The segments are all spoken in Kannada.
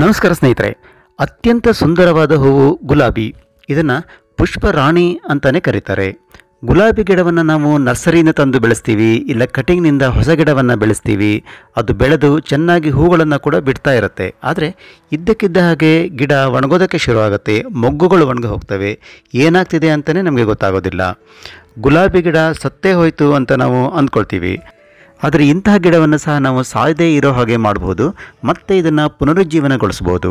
ನಮಸ್ಕಾರ ಸ್ನೇಹಿತರೆ ಅತ್ಯಂತ ಸುಂದರವಾದ ಹೂವು ಗುಲಾಬಿ ಇದನ್ನು ಪುಷ್ಪ ರಾಣಿ ಅಂತಲೇ ಕರೀತಾರೆ ಗುಲಾಬಿ ಗಿಡವನ್ನು ನಾವು ನರ್ಸರಿಯಿಂದ ತಂದು ಬೆಳೆಸ್ತೀವಿ ಇಲ್ಲ ಕಟಿಂಗ್ನಿಂದ ಹೊಸ ಗಿಡವನ್ನು ಬೆಳೆಸ್ತೀವಿ ಅದು ಬೆಳೆದು ಚೆನ್ನಾಗಿ ಹೂಗಳನ್ನು ಕೂಡ ಬಿಡ್ತಾ ಇರುತ್ತೆ ಆದರೆ ಇದ್ದಕ್ಕಿದ್ದ ಹಾಗೆ ಗಿಡ ಒಣಗೋದಕ್ಕೆ ಶುರುವಾಗುತ್ತೆ ಮೊಗ್ಗುಗಳು ಒಣಗಿ ಹೋಗ್ತವೆ ಏನಾಗ್ತಿದೆ ಅಂತಲೇ ನಮಗೆ ಗೊತ್ತಾಗೋದಿಲ್ಲ ಗುಲಾಬಿ ಗಿಡ ಸತ್ತೇ ಹೋಯಿತು ಅಂತ ನಾವು ಅಂದ್ಕೊಳ್ತೀವಿ ಆದರೆ ಇಂತಹ ಗಿಡವನ್ನು ಸಹ ನಾವು ಸಾಯದೇ ಇರೋ ಹಾಗೆ ಮಾಡಬಹುದು ಮತ್ತೆ ಇದನ್ನು ಪುನರುಜ್ಜೀವನಗೊಳಿಸಬಹುದು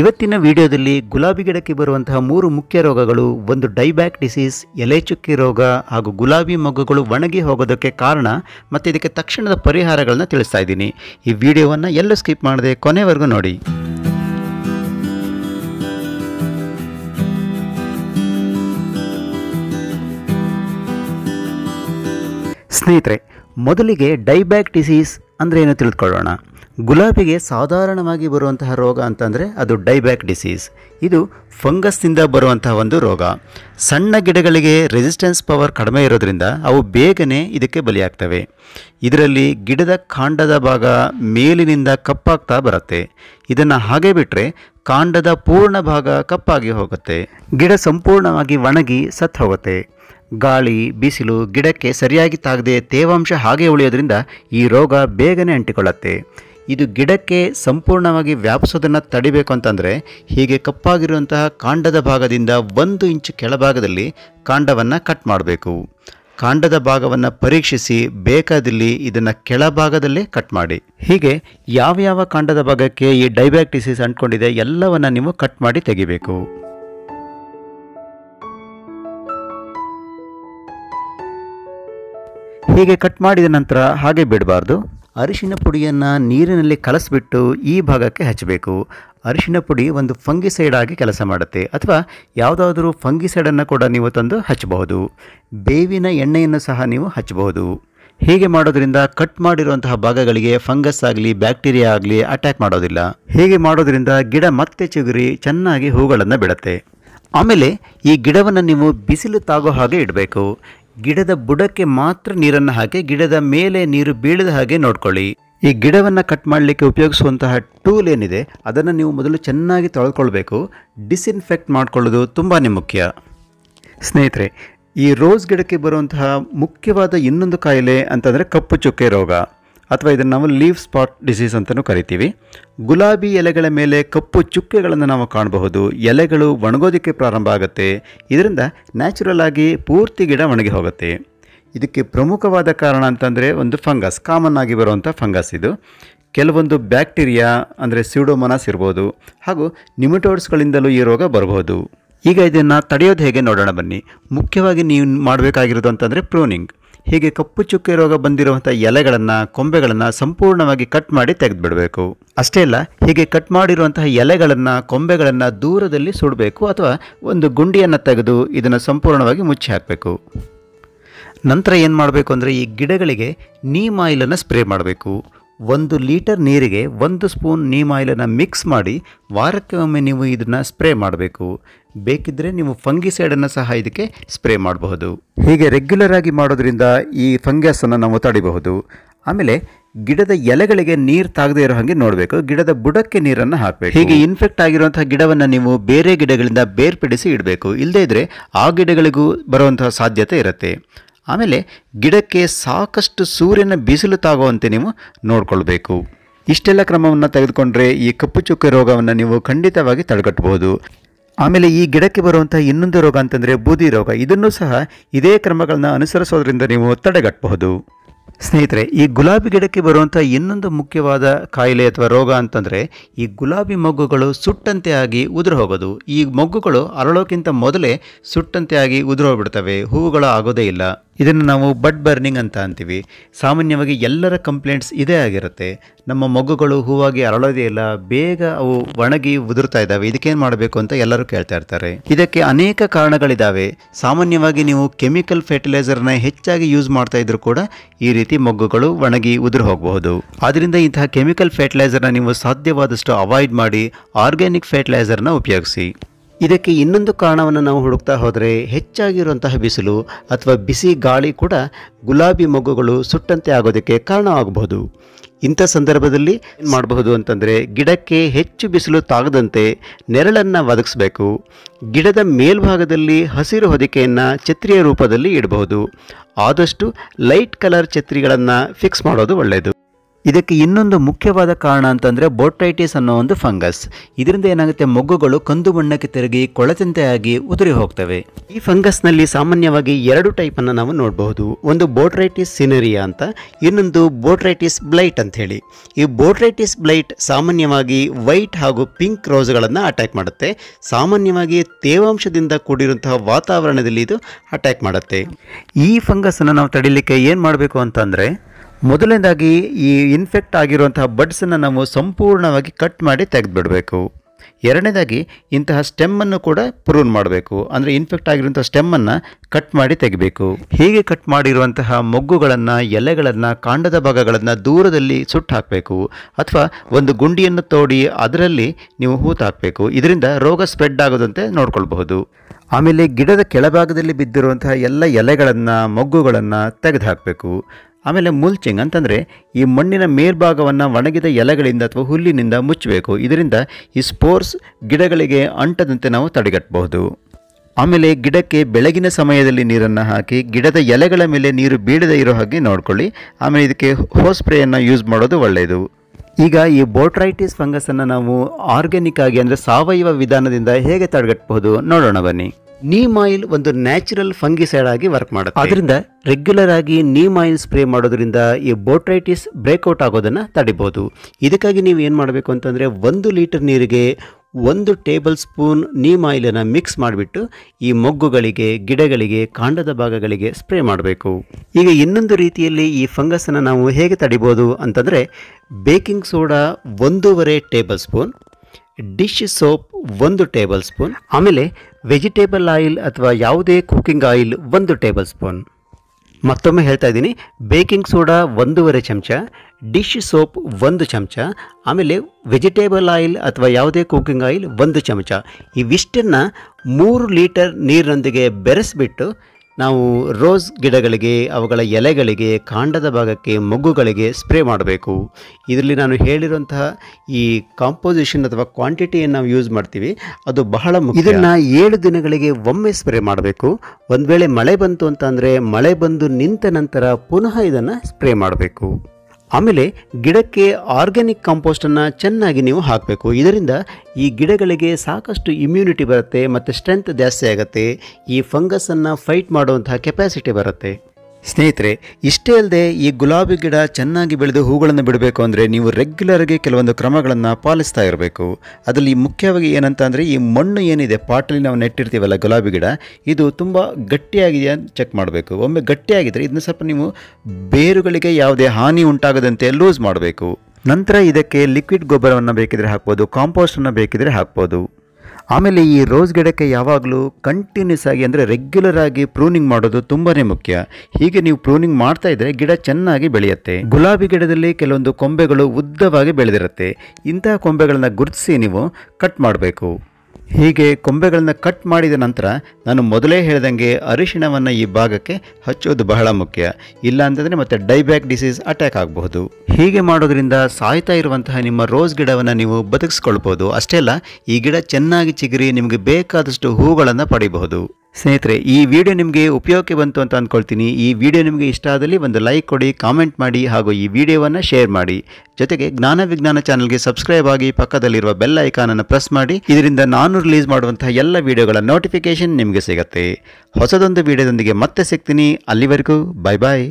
ಇವತ್ತಿನ ವಿಡಿಯೋದಲ್ಲಿ ಗುಲಾಬಿ ಗಿಡಕ್ಕೆ ಬರುವಂತಹ ಮೂರು ಮುಖ್ಯ ರೋಗಗಳು ಒಂದು ಡೈಬ್ಯಾಕ್ ಡಿಸೀಸ್ ಎಲೆ ಚುಕ್ಕಿ ರೋಗ ಹಾಗೂ ಗುಲಾಬಿ ಮೊಗ್ಗುಗಳು ಒಣಗಿ ಹೋಗೋದಕ್ಕೆ ಕಾರಣ ಮತ್ತು ಇದಕ್ಕೆ ತಕ್ಷಣದ ಪರಿಹಾರಗಳನ್ನ ತಿಳಿಸ್ತಾ ಇದ್ದೀನಿ ಈ ವಿಡಿಯೋವನ್ನು ಎಲ್ಲೂ ಸ್ಕಿಪ್ ಮಾಡದೆ ಕೊನೆವರೆಗೂ ನೋಡಿ ಸ್ನೇಹಿತರೆ ಮೊದಲಿಗೆ ಡೈಬ್ಯಾಕ್ ಡಿಸೀಸ್ ಅಂದರೆ ಏನು ತಿಳ್ಕೊಳ್ಳೋಣ ಗುಲಾಬಿಗೆ ಸಾಧಾರಣವಾಗಿ ಬರುವಂತಹ ರೋಗ ಅಂತಂದರೆ ಅದು ಡೈಬ್ಯಾಕ್ ಡಿಸೀಸ್ ಇದು ಫಂಗಸ್ನಿಂದ ಬರುವಂತಹ ಒಂದು ರೋಗ ಸಣ್ಣ ಗಿಡಗಳಿಗೆ ರೆಸಿಸ್ಟೆನ್ಸ್ ಪವರ್ ಕಡಿಮೆ ಇರೋದ್ರಿಂದ ಅವು ಬೇಗನೆ ಇದಕ್ಕೆ ಬಲಿಯಾಗ್ತವೆ ಇದರಲ್ಲಿ ಗಿಡದ ಕಾಂಡದ ಭಾಗ ಮೇಲಿನಿಂದ ಕಪ್ಪಾಗ್ತಾ ಬರುತ್ತೆ ಇದನ್ನು ಹಾಗೆ ಬಿಟ್ಟರೆ ಕಾಂಡದ ಪೂರ್ಣ ಭಾಗ ಕಪ್ಪಾಗಿ ಹೋಗುತ್ತೆ ಗಿಡ ಸಂಪೂರ್ಣವಾಗಿ ಒಣಗಿ ಸತ್ತು ಹೋಗುತ್ತೆ ಗಾಳಿ ಬಿಸಿಲು ಗಿಡಕ್ಕೆ ಸರಿಯಾಗಿ ತಾಗದೆ ತೇವಾಂಶ ಹಾಗೆ ಉಳಿಯೋದ್ರಿಂದ ಈ ರೋಗ ಬೇಗನೆ ಅಂಟಿಕೊಳ್ಳುತ್ತೆ ಇದು ಗಿಡಕ್ಕೆ ಸಂಪೂರ್ಣವಾಗಿ ವ್ಯಾಪಿಸೋದನ್ನು ತಡಿಬೇಕು ಅಂತಂದರೆ ಹೀಗೆ ಕಪ್ಪಾಗಿರುವಂತಹ ಕಾಂಡದ ಭಾಗದಿಂದ ಒಂದು ಇಂಚು ಕೆಳಭಾಗದಲ್ಲಿ ಕಾಂಡವನ್ನು ಕಟ್ ಮಾಡಬೇಕು ಕಾಂಡದ ಭಾಗವನ್ನು ಪರೀಕ್ಷಿಸಿ ಬೇಕಾದಲ್ಲಿ ಇದನ್ನು ಕೆಳಭಾಗದಲ್ಲೇ ಕಟ್ ಮಾಡಿ ಹೀಗೆ ಯಾವ ಯಾವ ಕಾಂಡದ ಭಾಗಕ್ಕೆ ಈ ಡೈಬ್ಯಾಕ್ಟಿಸಿಸ್ ಅಂಟ್ಕೊಂಡಿದೆ ಎಲ್ಲವನ್ನು ನೀವು ಕಟ್ ಮಾಡಿ ತೆಗಿಬೇಕು ಹೀಗೆ ಕಟ್ ಮಾಡಿದ ನಂತರ ಹಾಗೆ ಬಿಡಬಾರ್ದು ಅರಿಶಿನ ಪುಡಿಯನ್ನು ನೀರಿನಲ್ಲಿ ಕಲಸಿಬಿಟ್ಟು ಈ ಭಾಗಕ್ಕೆ ಹಚ್ಚಬೇಕು ಅರಿಶಿನ ಪುಡಿ ಒಂದು ಫಂಗಿಸೈಡ್ ಆಗಿ ಕೆಲಸ ಮಾಡುತ್ತೆ ಅಥವಾ ಯಾವುದಾದರೂ ಫಂಗಿಸೈಡನ್ನು ಕೂಡ ನೀವು ತಂದು ಹಚ್ಚಬಹುದು ಬೇವಿನ ಎಣ್ಣೆಯನ್ನು ಸಹ ನೀವು ಹಚ್ಚಬಹುದು ಹೀಗೆ ಮಾಡೋದ್ರಿಂದ ಕಟ್ ಮಾಡಿರುವಂತಹ ಭಾಗಗಳಿಗೆ ಫಂಗಸ್ ಆಗಲಿ ಬ್ಯಾಕ್ಟೀರಿಯಾ ಆಗಲಿ ಅಟ್ಯಾಕ್ ಮಾಡೋದಿಲ್ಲ ಹೀಗೆ ಮಾಡೋದ್ರಿಂದ ಗಿಡ ಮತ್ತೆ ಚಿಗುರಿ ಚೆನ್ನಾಗಿ ಹೂಗಳನ್ನು ಬಿಡುತ್ತೆ ಆಮೇಲೆ ಈ ಗಿಡವನ್ನು ನೀವು ಬಿಸಿಲು ತಾಗೋ ಹಾಗೆ ಇಡಬೇಕು ಗಿಡದ ಬುಡಕ್ಕೆ ಮಾತ್ರ ನೀರನ್ನು ಹಾಕಿ ಗಿಡದ ಮೇಲೆ ನೀರು ಬೀಳದ ಹಾಗೆ ನೋಡ್ಕೊಳ್ಳಿ ಈ ಗಿಡವನ್ನು ಕಟ್ ಮಾಡಲಿಕ್ಕೆ ಉಪಯೋಗಿಸುವಂತಹ ಟೂಲ್ ಏನಿದೆ ಅದನ್ನು ನೀವು ಮೊದಲು ಚೆನ್ನಾಗಿ ತೊಳ್ಕೊಳ್ಬೇಕು ಡಿಸ್ಇನ್ಫೆಕ್ಟ್ ಮಾಡಿಕೊಳ್ಳೋದು ತುಂಬಾ ಮುಖ್ಯ ಸ್ನೇಹಿತರೆ ಈ ರೋಸ್ ಗಿಡಕ್ಕೆ ಬರುವಂತಹ ಮುಖ್ಯವಾದ ಇನ್ನೊಂದು ಕಾಯಿಲೆ ಅಂತಂದರೆ ಕಪ್ಪು ಚುಕ್ಕೆ ರೋಗ ಅಥವಾ ಇದನ್ನು ನಾವು ಲೀವ್ ಸ್ಪಾಟ್ ಡಿಸೀಸ್ ಅಂತಲೂ ಕರಿತೀವಿ ಗುಲಾಬಿ ಎಲೆಗಳ ಮೇಲೆ ಕಪ್ಪು ಚುಕ್ಕೆಗಳನ್ನು ನಾವು ಕಾಣಬಹುದು ಎಲೆಗಳು ಒಣಗೋದಕ್ಕೆ ಪ್ರಾರಂಭ ಆಗುತ್ತೆ ಇದರಿಂದ ನ್ಯಾಚುರಲ್ ಆಗಿ ಪೂರ್ತಿ ಗಿಡ ಒಣಗಿ ಹೋಗುತ್ತೆ ಇದಕ್ಕೆ ಪ್ರಮುಖವಾದ ಕಾರಣ ಅಂತಂದರೆ ಒಂದು ಫಂಗಸ್ ಕಾಮನ್ ಆಗಿ ಬರುವಂಥ ಫಂಗಸ್ ಇದು ಕೆಲವೊಂದು ಬ್ಯಾಕ್ಟೀರಿಯಾ ಅಂದರೆ ಸ್ಯೂಡೋಮೊನಾಸ್ ಇರ್ಬೋದು ಹಾಗೂ ನಿಮಿಟೋಡ್ಸ್ಗಳಿಂದಲೂ ಈ ರೋಗ ಬರಬಹುದು ಈಗ ಇದನ್ನು ತಡೆಯೋದು ಹೇಗೆ ನೋಡೋಣ ಬನ್ನಿ ಮುಖ್ಯವಾಗಿ ನೀವು ಮಾಡಬೇಕಾಗಿರೋದು ಅಂತಂದರೆ ಪ್ರೋನಿಂಗ್ ಹೀಗೆ ಕಪ್ಪು ಚುಕ್ಕೆ ರೋಗ ಬಂದಿರುವಂಥ ಎಲೆಗಳನ್ನು ಕೊಂಬೆಗಳನ್ನು ಸಂಪೂರ್ಣವಾಗಿ ಕಟ್ ಮಾಡಿ ತೆಗೆದುಬಿಡಬೇಕು ಅಷ್ಟೇ ಅಲ್ಲ ಹೀಗೆ ಕಟ್ ಮಾಡಿರುವಂತಹ ಎಲೆಗಳನ್ನು ಕೊಂಬೆಗಳನ್ನು ದೂರದಲ್ಲಿ ಸುಡಬೇಕು ಅಥವಾ ಒಂದು ಗುಂಡಿಯನ್ನು ತೆಗೆದು ಇದನ್ನು ಸಂಪೂರ್ಣವಾಗಿ ಮುಚ್ಚಿ ಹಾಕಬೇಕು ನಂತರ ಏನು ಮಾಡಬೇಕು ಅಂದರೆ ಈ ಗಿಡಗಳಿಗೆ ನೀಮ್ ಆಯಿಲನ್ನು ಸ್ಪ್ರೇ ಮಾಡಬೇಕು ಒಂದು ಲೀಟರ್ ನೀರಿಗೆ ಒಂದು ಸ್ಪೂನ್ ನೀಮ್ ಆಯಿಲನ್ನು ಮಿಕ್ಸ್ ಮಾಡಿ ವಾರಕ್ಕೆ ಒಮ್ಮೆ ನೀವು ಇದನ್ನು ಸ್ಪ್ರೇ ಮಾಡಬೇಕು ಬೇಕಿದ್ದರೆ ನೀವು ಫಂಗಿಸೈಡನ್ನು ಸಹ ಇದಕ್ಕೆ ಸ್ಪ್ರೇ ಮಾಡಬಹುದು ಹೀಗೆ ರೆಗ್ಯುಲರ್ ಆಗಿ ಮಾಡೋದ್ರಿಂದ ಈ ಫಂಗಸನ್ನು ನಾವು ತಡಿಬಹುದು ಆಮೇಲೆ ಗಿಡದ ಎಲೆಗಳಿಗೆ ನೀರು ತಾಗದೇ ಇರೋ ಹಾಗೆ ನೋಡಬೇಕು ಗಿಡದ ಬುಡಕ್ಕೆ ನೀರನ್ನು ಹಾಕಬೇಕು ಹೀಗೆ ಇನ್ಫೆಕ್ಟ್ ಆಗಿರುವಂತಹ ಗಿಡವನ್ನು ನೀವು ಬೇರೆ ಗಿಡಗಳಿಂದ ಬೇರ್ಪಡಿಸಿ ಇಡಬೇಕು ಇಲ್ಲದೇ ಇದ್ದರೆ ಆ ಗಿಡಗಳಿಗೂ ಬರುವಂತಹ ಸಾಧ್ಯತೆ ಇರುತ್ತೆ ಆಮೇಲೆ ಗಿಡಕ್ಕೆ ಸಾಕಷ್ಟು ಸೂರ್ಯನ ಬಿಸಿಲು ತಾಗುವಂತೆ ನೀವು ನೋಡಿಕೊಳ್ಬೇಕು ಇಷ್ಟೆಲ್ಲ ಕ್ರಮವನ್ನು ತೆಗೆದುಕೊಂಡ್ರೆ ಈ ಕಪ್ಪು ಚುಕ್ಕೆ ರೋಗವನ್ನು ನೀವು ಖಂಡಿತವಾಗಿ ತಡೆಗಟ್ಟಬಹುದು ಆಮೇಲೆ ಈ ಗಿಡಕ್ಕೆ ಬರುವಂತಹ ಇನ್ನೊಂದು ರೋಗ ಅಂತಂದರೆ ಬೂದಿ ರೋಗ ಇದನ್ನು ಸಹ ಇದೇ ಕ್ರಮಗಳನ್ನ ಅನುಸರಿಸೋದ್ರಿಂದ ನೀವು ತಡೆಗಟ್ಟಬಹುದು ಸ್ನೇಹಿತರೆ ಈ ಗುಲಾಬಿ ಗಿಡಕ್ಕೆ ಬರುವಂತಹ ಇನ್ನೊಂದು ಮುಖ್ಯವಾದ ಕಾಯಿಲೆ ಅಥವಾ ರೋಗ ಅಂತಂದರೆ ಈ ಗುಲಾಬಿ ಮೊಗ್ಗುಗಳು ಸುಟ್ಟಂತೆ ಆಗಿ ಉದುರು ಹೋಗೋದು ಈ ಮೊಗ್ಗುಗಳು ಅರಳೋಕ್ಕಿಂತ ಮೊದಲೇ ಸುಟ್ಟಂತೆ ಆಗಿ ಉದುರು ಹೋಗ್ಬಿಡ್ತವೆ ಹೂವುಗಳು ಆಗೋದೇ ಇಲ್ಲ ಇದನ್ನು ನಾವು ಬಡ್ ಬರ್ನಿಂಗ್ ಅಂತ ಅಂತೀವಿ ಸಾಮಾನ್ಯವಾಗಿ ಎಲ್ಲರ ಕಂಪ್ಲೇಂಟ್ಸ್ ಇದೇ ಆಗಿರುತ್ತೆ ನಮ್ಮ ಮೊಗ್ಗುಗಳು ಹೂವಾಗಿ ಅರಳೋದೇ ಇಲ್ಲ ಬೇಗ ಅವು ಒಣಗಿ ಉದುರ್ತಾ ಇದ್ದಾವೆ ಇದಕ್ಕೇನು ಮಾಡಬೇಕು ಅಂತ ಎಲ್ಲರೂ ಕೇಳ್ತಾ ಇರ್ತಾರೆ ಇದಕ್ಕೆ ಅನೇಕ ಕಾರಣಗಳಿದ್ದಾವೆ ಸಾಮಾನ್ಯವಾಗಿ ನೀವು ಕೆಮಿಕಲ್ ಫರ್ಟಿಲೈಸರ್ನ ಹೆಚ್ಚಾಗಿ ಯೂಸ್ ಮಾಡ್ತಾ ಇದ್ರು ಕೂಡ ಈ ರೀತಿ ಮೊಗ್ಗುಗಳು ಒಣಗಿ ಉದುರು ಹೋಗಬಹುದು ಆದ್ರಿಂದ ಇಂತಹ ಕೆಮಿಕಲ್ ಫರ್ಟಿಲೈಸರ್ನ ನೀವು ಸಾಧ್ಯವಾದಷ್ಟು ಅವಾಯ್ಡ್ ಮಾಡಿ ಆರ್ಗ್ಯಾನಿಕ್ ಫರ್ಟಿಲೈಸರ್ನ ಉಪಯೋಗಿಸಿ ಇದಕ್ಕೆ ಇನ್ನೊಂದು ಕಾರಣವನ್ನು ನಾವು ಹುಡುಕ್ತಾ ಹೋದರೆ ಹೆಚ್ಚಾಗಿರುವಂತಹ ಬಿಸಿಲು ಅಥವಾ ಬಿಸಿ ಗಾಳಿ ಕೂಡ ಗುಲಾಬಿ ಮೊಗ್ಗುಗಳು ಸುಟ್ಟಂತೆ ಆಗೋದಕ್ಕೆ ಕಾರಣವಾಗಬಹುದು ಇಂಥ ಸಂದರ್ಭದಲ್ಲಿ ಏನು ಮಾಡಬಹುದು ಅಂತಂದರೆ ಗಿಡಕ್ಕೆ ಹೆಚ್ಚು ಬಿಸಿಲು ತಾಗದಂತೆ ನೆರಳನ್ನು ಒದಗಿಸಬೇಕು ಗಿಡದ ಮೇಲ್ಭಾಗದಲ್ಲಿ ಹಸಿರು ಹೊದಿಕೆಯನ್ನು ಛತ್ರಿಯ ರೂಪದಲ್ಲಿ ಇಡಬಹುದು ಆದಷ್ಟು ಲೈಟ್ ಕಲರ್ ಛತ್ರಿಗಳನ್ನು ಫಿಕ್ಸ್ ಮಾಡೋದು ಒಳ್ಳೆಯದು ಇದಕ್ಕೆ ಇನ್ನೊಂದು ಮುಖ್ಯವಾದ ಕಾರಣ ಅಂತಂದರೆ ಬೋಟ್ರೈಟಿಸ್ ಅನ್ನೋ ಒಂದು ಫಂಗಸ್ ಇದರಿಂದ ಏನಾಗುತ್ತೆ ಮೊಗ್ಗುಗಳು ಕಂದು ಬಣ್ಣಕ್ಕೆ ತಿರುಗಿ ಕೊಳತಂತೆ ಆಗಿ ಉದುರಿ ಹೋಗ್ತವೆ ಈ ಫಂಗಸ್ನಲ್ಲಿ ಸಾಮಾನ್ಯವಾಗಿ ಎರಡು ಟೈಪನ್ನು ನಾವು ನೋಡಬಹುದು ಒಂದು ಬೋಟ್ರೈಟಿಸ್ ಸಿನರಿಯಾ ಅಂತ ಇನ್ನೊಂದು ಬೋಟ್ರೈಟಿಸ್ ಬ್ಲೈಟ್ ಅಂತ ಹೇಳಿ ಈ ಬೋಟ್ರೈಟಿಸ್ ಬ್ಲೈಟ್ ಸಾಮಾನ್ಯವಾಗಿ ವೈಟ್ ಹಾಗೂ ಪಿಂಕ್ ರೋಸ್ಗಳನ್ನು ಅಟ್ಯಾಕ್ ಮಾಡುತ್ತೆ ಸಾಮಾನ್ಯವಾಗಿ ತೇವಾಂಶದಿಂದ ಕೂಡಿರುವಂತಹ ವಾತಾವರಣದಲ್ಲಿ ಇದು ಅಟ್ಯಾಕ್ ಮಾಡುತ್ತೆ ಈ ಫಂಗಸನ್ನು ನಾವು ತಡೀಲಿಕ್ಕೆ ಏನು ಮಾಡಬೇಕು ಅಂತಂದರೆ ಮೊದಲನೇದಾಗಿ ಈ ಇನ್ಫೆಕ್ಟ್ ಆಗಿರುವಂತಹ ಬಡ್ಸನ್ನು ನಾವು ಸಂಪೂರ್ಣವಾಗಿ ಕಟ್ ಮಾಡಿ ತೆಗೆದುಬಿಡಬೇಕು ಎರಡನೇದಾಗಿ ಇಂತಹ ಸ್ಟೆಮ್ಮನ್ನು ಕೂಡ ಪ್ರೂನ್ ಮಾಡಬೇಕು ಅಂದರೆ ಇನ್ಫೆಕ್ಟ್ ಆಗಿರುವಂಥ ಸ್ಟೆಮ್ಮನ್ನು ಕಟ್ ಮಾಡಿ ತೆಗಿಬೇಕು ಹೀಗೆ ಕಟ್ ಮಾಡಿರುವಂತಹ ಮೊಗ್ಗುಗಳನ್ನು ಎಲೆಗಳನ್ನು ಕಾಂಡದ ಭಾಗಗಳನ್ನು ದೂರದಲ್ಲಿ ಸುಟ್ಟು ಹಾಕಬೇಕು ಅಥವಾ ಒಂದು ಗುಂಡಿಯನ್ನು ತೋಡಿ ಅದರಲ್ಲಿ ನೀವು ಹೂತು ಹಾಕಬೇಕು ಇದರಿಂದ ರೋಗ ಸ್ಪ್ರೆಡ್ ಆಗೋದಂತೆ ನೋಡ್ಕೊಳ್ಬಹುದು ಆಮೇಲೆ ಗಿಡದ ಕೆಳಭಾಗದಲ್ಲಿ ಬಿದ್ದಿರುವಂತಹ ಎಲ್ಲ ಎಲೆಗಳನ್ನು ಮೊಗ್ಗುಗಳನ್ನು ತೆಗೆದುಹಾಕಬೇಕು ಆಮೇಲೆ ಮುಲ್ಚಿಂಗ್ ಅಂತಂದರೆ ಈ ಮಣ್ಣಿನ ಮೇಲ್ಭಾಗವನ್ನು ಒಣಗಿದ ಎಲೆಗಳಿಂದ ಅಥವಾ ಹುಲ್ಲಿನಿಂದ ಮುಚ್ಚಬೇಕು ಇದರಿಂದ ಈ ಸ್ಪೋರ್ಸ್ ಗಿಡಗಳಿಗೆ ಅಂಟದಂತೆ ನಾವು ತಡೆಗಟ್ಟಬಹುದು ಆಮೇಲೆ ಗಿಡಕ್ಕೆ ಬೆಳಗಿನ ಸಮಯದಲ್ಲಿ ನೀರನ್ನು ಹಾಕಿ ಗಿಡದ ಎಲೆಗಳ ಮೇಲೆ ನೀರು ಬೀಳದೇ ಇರೋ ಹಾಗೆ ನೋಡ್ಕೊಳ್ಳಿ ಆಮೇಲೆ ಇದಕ್ಕೆ ಹೋ ಸ್ಪ್ರೇಯನ್ನು ಯೂಸ್ ಮಾಡೋದು ಒಳ್ಳೆಯದು ಈಗ ಈ ಬೋಟ್ರೈಟಿಸ್ ಫಂಗಸನ್ನು ನಾವು ಆರ್ಗ್ಯಾನಿಕ್ ಆಗಿ ಅಂದರೆ ಸಾವಯವ ವಿಧಾನದಿಂದ ಹೇಗೆ ತಡೆಗಟ್ಟಬಹುದು ನೋಡೋಣ ಬನ್ನಿ ನೀಮ್ ಆಯಿಲ್ ಒಂದು ನ್ಯಾಚುರಲ್ ಫಂಗಿಸೈಡ್ ಆಗಿ ವರ್ಕ್ ಮಾಡುತ್ತೆ ಅದರಿಂದ ರೆಗ್ಯುಲರ್ ಆಗಿ ನೀಮ್ ಆಯಿಲ್ ಸ್ಪ್ರೇ ಮಾಡೋದ್ರಿಂದ ಈ ಬೋಟ್ರೈಟಿಸ್ ಬ್ರೇಕ್ಔಟ್ ಆಗೋದನ್ನು ತಡಿಬೋದು ಇದಕ್ಕಾಗಿ ನೀವು ಏನು ಮಾಡಬೇಕು ಅಂತಂದರೆ ಒಂದು ಲೀಟರ್ ನೀರಿಗೆ ಒಂದು ಟೇಬಲ್ ಸ್ಪೂನ್ ನೀಮ್ ಆಯಿಲನ್ನು ಮಿಕ್ಸ್ ಮಾಡಿಬಿಟ್ಟು ಈ ಮೊಗ್ಗುಗಳಿಗೆ ಗಿಡಗಳಿಗೆ ಕಾಂಡದ ಭಾಗಗಳಿಗೆ ಸ್ಪ್ರೇ ಮಾಡಬೇಕು ಈಗ ಇನ್ನೊಂದು ರೀತಿಯಲ್ಲಿ ಈ ಫಂಗಸನ್ನು ನಾವು ಹೇಗೆ ತಡಿಬೋದು ಅಂತಂದರೆ ಬೇಕಿಂಗ್ ಸೋಡಾ ಒಂದೂವರೆ ಟೇಬಲ್ ಸ್ಪೂನ್ ಡಿಶ್ ಸೋಪ್ ಒಂದು ಟೇಬಲ್ ಸ್ಪೂನ್ ಆಮೇಲೆ ವೆಜಿಟೇಬಲ್ ಆಯಿಲ್ ಅಥವಾ ಯಾವುದೇ ಕುಕ್ಕಿಂಗ್ ಆಯಿಲ್ ಒಂದು ಟೇಬಲ್ ಸ್ಪೂನ್ ಮತ್ತೊಮ್ಮೆ ಹೇಳ್ತಾ ಇದ್ದೀನಿ ಬೇಕಿಂಗ್ ಸೋಡಾ ಒಂದೂವರೆ ಚಮಚ ಡಿಶ್ ಸೋಪ್ ಒಂದು ಚಮಚ ಆಮೇಲೆ ವೆಜಿಟೇಬಲ್ ಆಯಿಲ್ ಅಥವಾ ಯಾವುದೇ ಕುಕಿಂಗ್ ಆಯಿಲ್ ಒಂದು ಚಮಚ ಇವಿಷ್ಟನ್ನು ಮೂರು ಲೀಟರ್ ನೀರಿನೊಂದಿಗೆ ಬೆರೆಸಿಬಿಟ್ಟು ನಾವು ರೋಸ್ ಗಿಡಗಳಿಗೆ ಅವುಗಳ ಎಲೆಗಳಿಗೆ ಕಾಂಡದ ಭಾಗಕ್ಕೆ ಮೊಗ್ಗುಗಳಿಗೆ ಸ್ಪ್ರೇ ಮಾಡಬೇಕು ಇದರಲ್ಲಿ ನಾನು ಹೇಳಿರುವಂತಹ ಈ ಕಾಂಪೋಸಿಷನ್ ಅಥವಾ ಕ್ವಾಂಟಿಟಿಯನ್ನು ನಾವು ಯೂಸ್ ಮಾಡ್ತೀವಿ ಅದು ಬಹಳ ಮುಖ್ಯ ಇದನ್ನು ಏಳು ದಿನಗಳಿಗೆ ಒಮ್ಮೆ ಸ್ಪ್ರೇ ಮಾಡಬೇಕು ಒಂದು ವೇಳೆ ಮಳೆ ಬಂತು ಅಂತ ಅಂದರೆ ಮಳೆ ಬಂದು ನಿಂತ ನಂತರ ಪುನಃ ಇದನ್ನು ಸ್ಪ್ರೇ ಮಾಡಬೇಕು ಆಮೇಲೆ ಗಿಡಕ್ಕೆ ಆರ್ಗ್ಯಾನಿಕ್ ಕಾಂಪೋಸ್ಟನ್ನು ಚೆನ್ನಾಗಿ ನೀವು ಹಾಕಬೇಕು ಇದರಿಂದ ಈ ಗಿಡಗಳಿಗೆ ಸಾಕಷ್ಟು ಇಮ್ಯುನಿಟಿ ಬರುತ್ತೆ ಮತ್ತು ಸ್ಟ್ರೆಂತ್ ಜಾಸ್ತಿ ಆಗುತ್ತೆ ಈ ಫಂಗಸನ್ನು ಫೈಟ್ ಮಾಡುವಂತಹ ಕೆಪಾಸಿಟಿ ಬರುತ್ತೆ ಸ್ನೇಹಿತರೆ ಇಷ್ಟೇ ಅಲ್ಲದೆ ಈ ಗುಲಾಬಿ ಗಿಡ ಚೆನ್ನಾಗಿ ಬೆಳೆದು ಹೂಗಳನ್ನು ಬಿಡಬೇಕು ಅಂದರೆ ನೀವು ಆಗಿ ಕೆಲವೊಂದು ಕ್ರಮಗಳನ್ನು ಪಾಲಿಸ್ತಾ ಇರಬೇಕು ಅದರಲ್ಲಿ ಮುಖ್ಯವಾಗಿ ಏನಂತ ಅಂದರೆ ಈ ಮಣ್ಣು ಏನಿದೆ ಪಾಟಲ್ಲಿ ನಾವು ನೆಟ್ಟಿರ್ತೀವಲ್ಲ ಗುಲಾಬಿ ಗಿಡ ಇದು ತುಂಬ ಅಂತ ಚೆಕ್ ಮಾಡಬೇಕು ಒಮ್ಮೆ ಗಟ್ಟಿಯಾಗಿದ್ದರೆ ಇದನ್ನ ಸ್ವಲ್ಪ ನೀವು ಬೇರುಗಳಿಗೆ ಯಾವುದೇ ಹಾನಿ ಉಂಟಾಗದಂತೆ ಲೂಸ್ ಮಾಡಬೇಕು ನಂತರ ಇದಕ್ಕೆ ಲಿಕ್ವಿಡ್ ಗೊಬ್ಬರವನ್ನು ಬೇಕಿದ್ರೆ ಹಾಕ್ಬೋದು ಕಾಂಪೋಸ್ಟನ್ನು ಬೇಕಿದ್ರೆ ಹಾಕ್ಬೋದು ಆಮೇಲೆ ಈ ರೋಸ್ ಗಿಡಕ್ಕೆ ಯಾವಾಗಲೂ ಕಂಟಿನ್ಯೂಸ್ ಆಗಿ ಅಂದರೆ ರೆಗ್ಯುಲರ್ ಆಗಿ ಪ್ರೂನಿಂಗ್ ಮಾಡೋದು ತುಂಬಾ ಮುಖ್ಯ ಹೀಗೆ ನೀವು ಪ್ರೂನಿಂಗ್ ಮಾಡ್ತಾ ಇದ್ರೆ ಗಿಡ ಚೆನ್ನಾಗಿ ಬೆಳೆಯುತ್ತೆ ಗುಲಾಬಿ ಗಿಡದಲ್ಲಿ ಕೆಲವೊಂದು ಕೊಂಬೆಗಳು ಉದ್ದವಾಗಿ ಬೆಳೆದಿರುತ್ತೆ ಇಂತಹ ಕೊಂಬೆಗಳನ್ನ ಗುರುತಿಸಿ ನೀವು ಕಟ್ ಮಾಡಬೇಕು ಹೀಗೆ ಕೊಂಬೆಗಳನ್ನು ಕಟ್ ಮಾಡಿದ ನಂತರ ನಾನು ಮೊದಲೇ ಹೇಳಿದಂಗೆ ಅರಿಶಿಣವನ್ನು ಈ ಭಾಗಕ್ಕೆ ಹಚ್ಚೋದು ಬಹಳ ಮುಖ್ಯ ಇಲ್ಲ ಅಂತಂದರೆ ಮತ್ತೆ ಡೈಬ್ಯಾಕ್ ಡಿಸೀಸ್ ಅಟ್ಯಾಕ್ ಆಗಬಹುದು ಹೀಗೆ ಮಾಡೋದ್ರಿಂದ ಸಾಯ್ತಾ ಇರುವಂತಹ ನಿಮ್ಮ ರೋಸ್ ಗಿಡವನ್ನು ನೀವು ಬದುಕಿಸ್ಕೊಳ್ಬಹುದು ಅಷ್ಟೇ ಅಲ್ಲ ಈ ಗಿಡ ಚೆನ್ನಾಗಿ ಚಿಗುರಿ ನಿಮಗೆ ಬೇಕಾದಷ್ಟು ಹೂಗಳನ್ನು ಪಡಿಬಹುದು ಸ್ನೇಹಿತರೆ ಈ ವಿಡಿಯೋ ನಿಮಗೆ ಉಪಯೋಗಕ್ಕೆ ಬಂತು ಅಂತ ಅಂದ್ಕೊಳ್ತೀನಿ ಈ ವಿಡಿಯೋ ನಿಮಗೆ ಇಷ್ಟ ಆದಲ್ಲಿ ಒಂದು ಲೈಕ್ ಕೊಡಿ ಕಾಮೆಂಟ್ ಮಾಡಿ ಹಾಗೂ ಈ ವಿಡಿಯೋವನ್ನು ಶೇರ್ ಮಾಡಿ ಜೊತೆಗೆ ಜ್ಞಾನ ವಿಜ್ಞಾನ ಚಾನಲ್ಗೆ ಸಬ್ಸ್ಕ್ರೈಬ್ ಆಗಿ ಪಕ್ಕದಲ್ಲಿರುವ ಬೆಲ್ ಐಕಾನನ್ನು ಪ್ರೆಸ್ ಮಾಡಿ ಇದರಿಂದ ನಾನು ರಿಲೀಸ್ ಮಾಡುವಂತಹ ಎಲ್ಲ ವಿಡಿಯೋಗಳ ನೋಟಿಫಿಕೇಷನ್ ನಿಮಗೆ ಸಿಗುತ್ತೆ ಹೊಸದೊಂದು ವಿಡಿಯೋದೊಂದಿಗೆ ಮತ್ತೆ ಸಿಗ್ತೀನಿ ಅಲ್ಲಿವರೆಗೂ ಬೈ ಬಾಯ್